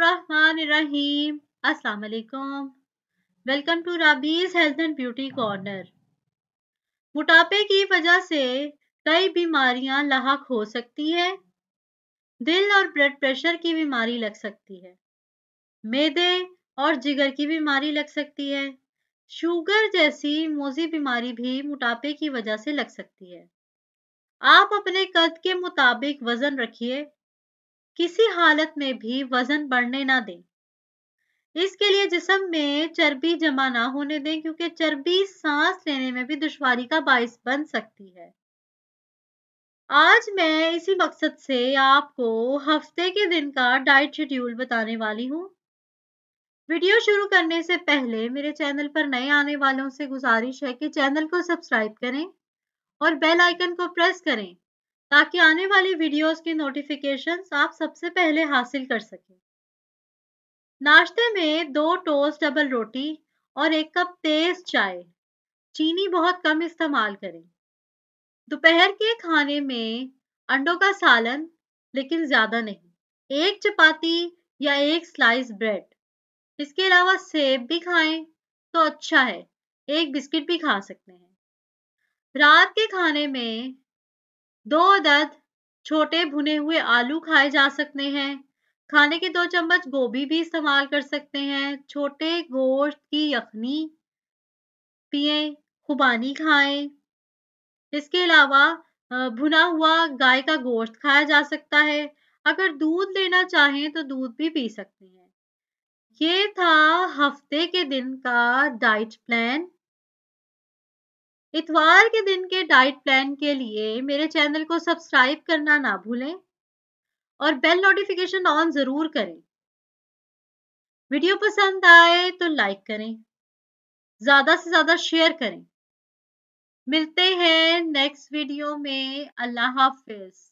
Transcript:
रहीम अस्सलाम वालेकुम welcome to राबीज हेल्थ एंड ब्यूटी कॉर्नर मोटापे की वजह से कई बीमारियां लाक हो सकती है दिल और ब्लड प्रेशर की बीमारी लग सकती है मेदे और जिगर की बीमारी लग सकती है शुगर जैसी मोजी बीमारी भी मोटापे की वजह से लग सकती है आप अपने कद के मुताबिक वजन रखिए किसी हालत में भी वजन बढ़ने ना दें इसके लिए जिसम में चर्बी जमा ना होने दें क्योंकि चर्बी सांस लेने में भी दुश्वारी का बायस बन सकती है आज मैं इसी मकसद से आपको हफ्ते के दिन का डाइट शेड्यूल बताने वाली हूँ वीडियो शुरू करने से पहले मेरे चैनल पर नए आने वालों से गुजारिश है कि चैनल को सब्सक्राइब करें और बेल आइकन को प्रेस करें ताकि आने वाली वीडियोस की नोटिफिकेशन आप सबसे पहले हासिल कर सकें नाश्ते में दो टोस्ट डबल रोटी और एक कप तेज चाय चीनी बहुत कम इस्तेमाल करें दोपहर के खाने में अंडों का सालन लेकिन ज़्यादा नहीं एक चपाती या एक स्लाइस ब्रेड इसके अलावा सेब भी खाएं तो अच्छा है एक बिस्किट भी खा सकते हैं रात के खाने में दो अदद छोटे भुने हुए आलू खाए जा सकते हैं खाने के दो चम्मच गोभी भी इस्तेमाल कर सकते हैं छोटे गोश्त की यखनी पिए खुबानी खाएं इसके अलावा भुना हुआ गाय का गोश्त खाया जा सकता है अगर दूध लेना चाहें तो दूध भी पी सकते हैं ये था हफ्ते के दिन का डाइट प्लान इतवार के दिन के डाइट प्लान के लिए मेरे चैनल को सब्सक्राइब करना ना भूलें और बेल नोटिफिकेशन ऑन जरूर करें वीडियो पसंद आए तो लाइक करें ज्यादा से ज्यादा शेयर करें मिलते हैं नेक्स्ट वीडियो में अल्लाह हाफिज